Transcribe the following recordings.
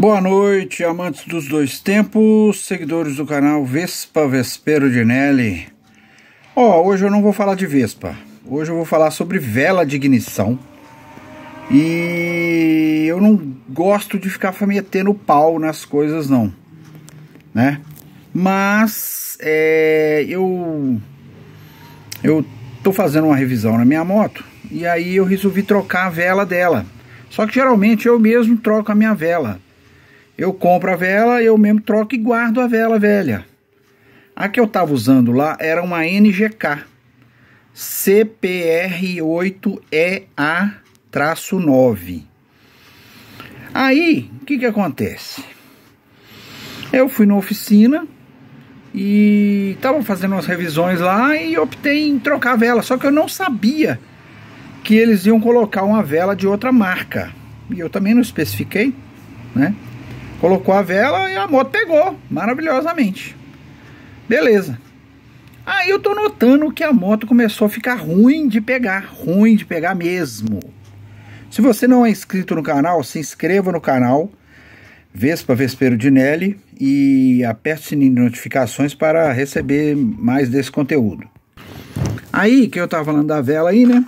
Boa noite, amantes dos dois tempos, seguidores do canal Vespa Vespero de Nelly. Ó, oh, hoje eu não vou falar de Vespa. Hoje eu vou falar sobre vela de ignição. E eu não gosto de ficar metendo pau nas coisas não, né? Mas é, eu eu tô fazendo uma revisão na minha moto e aí eu resolvi trocar a vela dela. Só que geralmente eu mesmo troco a minha vela eu compro a vela, eu mesmo troco e guardo a vela velha. A que eu estava usando lá era uma NGK CPR8EA-9. Aí, o que, que acontece? Eu fui na oficina e estava fazendo umas revisões lá e optei em trocar a vela, só que eu não sabia que eles iam colocar uma vela de outra marca. E eu também não especifiquei, né? Colocou a vela e a moto pegou maravilhosamente. Beleza. Aí eu tô notando que a moto começou a ficar ruim de pegar, ruim de pegar mesmo. Se você não é inscrito no canal, se inscreva no canal Vespa Vespeiro de Nelly e aperte o sininho de notificações para receber mais desse conteúdo. Aí, que eu tava falando da vela aí, né?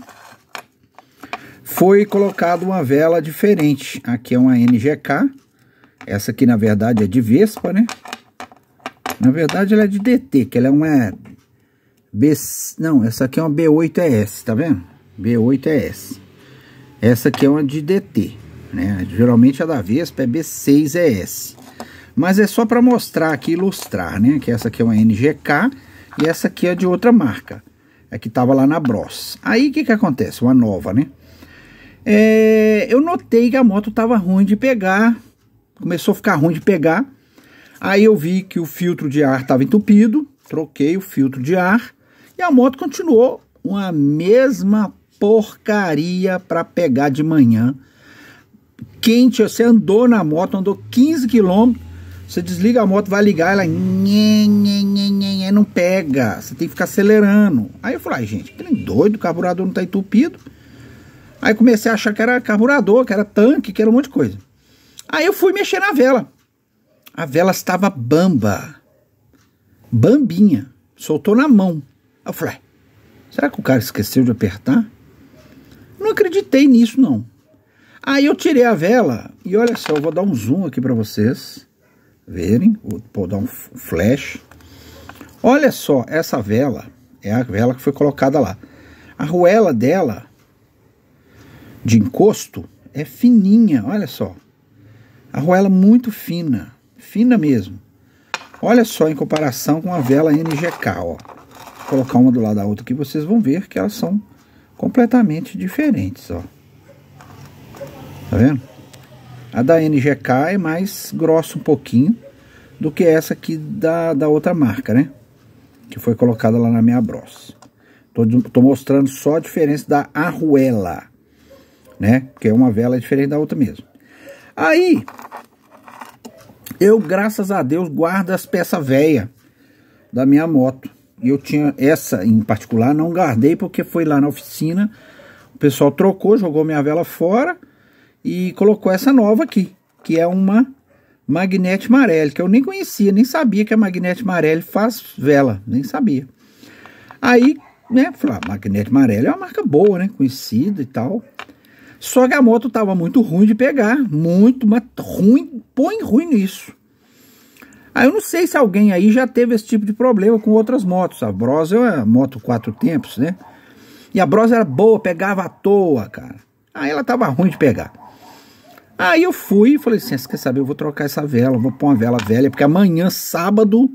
Foi colocada uma vela diferente. Aqui é uma NGK essa aqui, na verdade, é de Vespa, né? Na verdade, ela é de DT, que ela é uma... B... Não, essa aqui é uma B8ES, tá vendo? B8ES. Essa aqui é uma de DT, né? Geralmente a da Vespa é B6ES. Mas é só para mostrar aqui, ilustrar, né? Que essa aqui é uma NGK e essa aqui é de outra marca. É que tava lá na Bros. Aí, o que que acontece? Uma nova, né? É... eu notei que a moto tava ruim de pegar começou a ficar ruim de pegar. Aí eu vi que o filtro de ar estava entupido, troquei o filtro de ar e a moto continuou uma mesma porcaria para pegar de manhã. Quente, você andou na moto, andou 15 quilômetros, você desliga a moto, vai ligar, ela nhê, nhê, nhê, nhê, não pega, você tem que ficar acelerando. Aí eu falei, ah, gente, que doido, o carburador não está entupido. Aí comecei a achar que era carburador, que era tanque, que era um monte de coisa. Aí eu fui mexer na vela. A vela estava bamba. Bambinha. Soltou na mão. Eu falei, será que o cara esqueceu de apertar? Não acreditei nisso, não. Aí eu tirei a vela e olha só, eu vou dar um zoom aqui para vocês verem. Vou dar um flash. Olha só, essa vela é a vela que foi colocada lá. A ruela dela de encosto é fininha, olha só. A arruela é muito fina, fina mesmo. Olha só em comparação com a vela NGK, ó. Vou colocar uma do lado da outra aqui, vocês vão ver que elas são completamente diferentes, ó. Tá vendo? A da NGK é mais grossa um pouquinho do que essa aqui da, da outra marca, né? Que foi colocada lá na minha Bros. Tô, tô mostrando só a diferença da arruela, né? Porque é uma vela é diferente da outra mesmo. Aí, eu, graças a Deus, guardo as peças velhas da minha moto. E eu tinha essa em particular, não guardei porque foi lá na oficina. O pessoal trocou, jogou minha vela fora e colocou essa nova aqui, que é uma Magnete Marelli, que eu nem conhecia, nem sabia que a Magnete Marelli faz vela, nem sabia. Aí, né, falei, ah, Magnete Marelli é uma marca boa, né, conhecida e tal. Só que a moto estava muito ruim de pegar, muito, mas ruim, põe ruim nisso. Aí eu não sei se alguém aí já teve esse tipo de problema com outras motos. A Bros é uma moto quatro tempos, né? E a Bros era boa, pegava à toa, cara. Aí ela tava ruim de pegar. Aí eu fui e falei assim, quer saber, eu vou trocar essa vela, vou pôr uma vela velha, porque amanhã, sábado,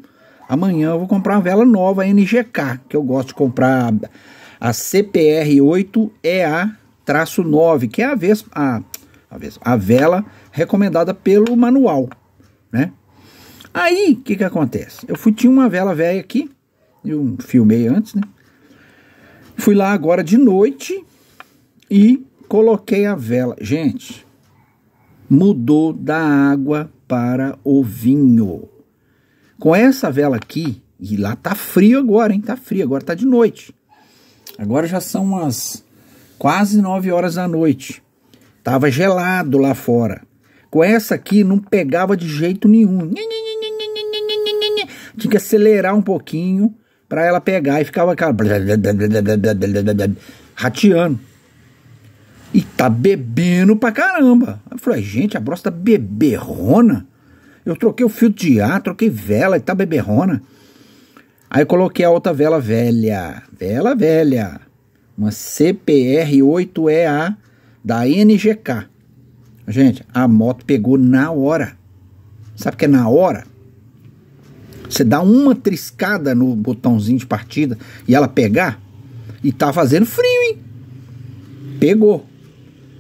amanhã eu vou comprar uma vela nova, a NGK, que eu gosto de comprar a CPR8EA traço 9, que é a, vez a, a, vez a vela recomendada pelo manual, né? Aí, o que que acontece? Eu fui, tinha uma vela velha aqui, eu filmei antes, né? Fui lá agora de noite e coloquei a vela. Gente, mudou da água para o vinho. Com essa vela aqui, e lá tá frio agora, hein? Tá frio, agora tá de noite. Agora já são umas quase 9 horas da noite. Tava gelado lá fora. Com essa aqui não pegava de jeito nenhum. Tinha que acelerar um pouquinho para ela pegar e ficava aquela rateando. E tá bebendo pra caramba. Eu falei, gente, a brosta tá beberrona. Eu troquei o filtro de ar, troquei vela e tá beberrona. Aí coloquei a outra vela velha. Vela velha uma CPR-8EA da NGK. Gente, a moto pegou na hora. Sabe o que é na hora? Você dá uma triscada no botãozinho de partida e ela pegar, e tá fazendo frio, hein? Pegou.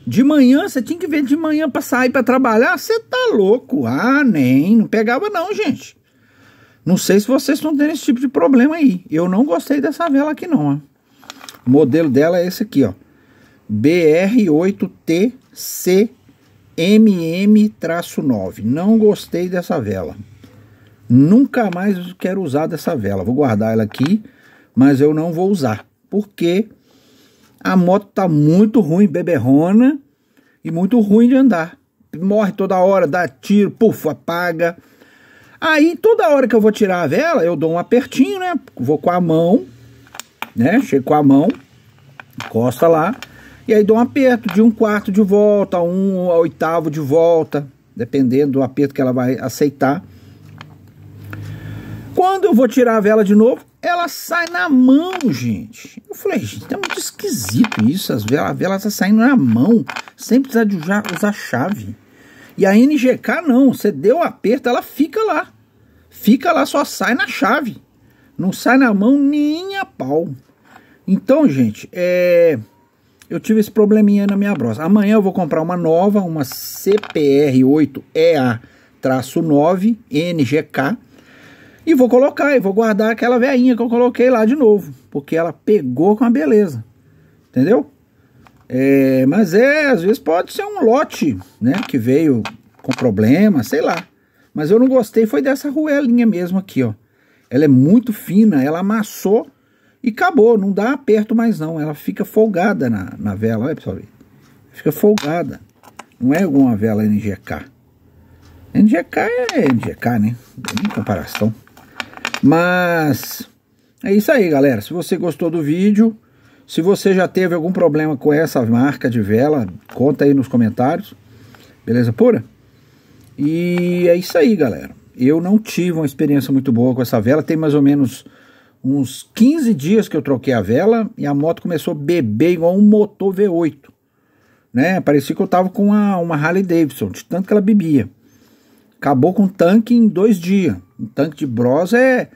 De manhã, você tinha que ver de manhã pra sair pra trabalhar, você tá louco. Ah, nem, não pegava não, gente. Não sei se vocês estão tendo esse tipo de problema aí. Eu não gostei dessa vela aqui não, ó. O modelo dela é esse aqui, ó. br 8 tcmm 9 Não gostei dessa vela. Nunca mais quero usar dessa vela. Vou guardar ela aqui, mas eu não vou usar. Porque a moto tá muito ruim, beberrona e muito ruim de andar. Morre toda hora, dá tiro, puf, apaga. Aí toda hora que eu vou tirar a vela, eu dou um apertinho, né? Vou com a mão né? Chego com a mão, encosta lá, e aí dou um aperto de um quarto de volta, um a oitavo de volta, dependendo do aperto que ela vai aceitar. Quando eu vou tirar a vela de novo, ela sai na mão, gente. Eu falei, gente, é muito esquisito isso. As velas, a vela tá saindo na mão, sem precisar de usar, usar chave. E a NGK não, você deu o um aperto, ela fica lá. Fica lá, só sai na chave. Não sai na mão nem a pau. Então, gente, é... eu tive esse probleminha na minha brosa. Amanhã eu vou comprar uma nova, uma CPR8EA-9 NGK. E vou colocar, e vou guardar aquela veinha que eu coloquei lá de novo. Porque ela pegou com a beleza. Entendeu? É, mas é, às vezes pode ser um lote, né? Que veio com problema, sei lá. Mas eu não gostei, foi dessa ruelinha mesmo aqui, ó. Ela é muito fina, ela amassou e acabou, não dá aperto mais não. Ela fica folgada na, na vela, olha pessoal. Fica folgada. Não é alguma vela NGK. NGK é NGK, né? Em comparação. Mas é isso aí, galera. Se você gostou do vídeo, se você já teve algum problema com essa marca de vela, conta aí nos comentários. Beleza pura? E é isso aí, galera. Eu não tive uma experiência muito boa com essa vela. Tem mais ou menos uns 15 dias que eu troquei a vela e a moto começou a beber igual um motor V8. Né? Parecia que eu tava com uma, uma Harley Davidson, de tanto que ela bebia. Acabou com o tanque em dois dias. Um tanque de Bros é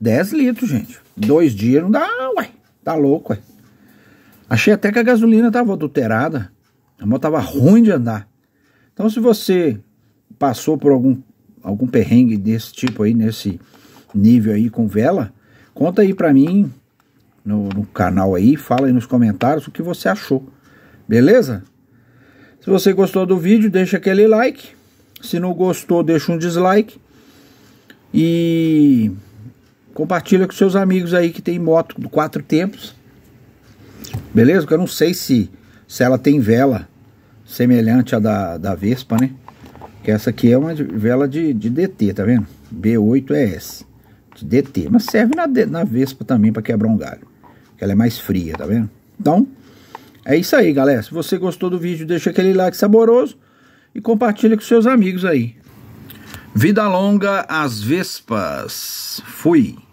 10 litros, gente. Dois dias não dá, ué. Tá louco, ué. Achei até que a gasolina tava adulterada. A moto tava ruim de andar. Então, se você passou por algum, algum perrengue desse tipo aí, nesse nível aí com vela, Conta aí para mim no, no, canal aí, fala aí nos comentários o que você achou, beleza? Se você gostou do vídeo, deixa aquele like. Se não gostou, deixa um dislike. E compartilha com seus amigos aí que tem moto do quatro tempos. Beleza? Porque eu não sei se, se ela tem vela semelhante à da, da Vespa, né? Que essa aqui é uma vela de, de DT, tá vendo? B8ES. DT, mas serve na, na Vespa também para quebrar um galho, que ela é mais fria, tá vendo? Então, é isso aí, galera. Se você gostou do vídeo, deixa aquele like saboroso e compartilha com seus amigos aí. Vida longa às Vespas. Fui.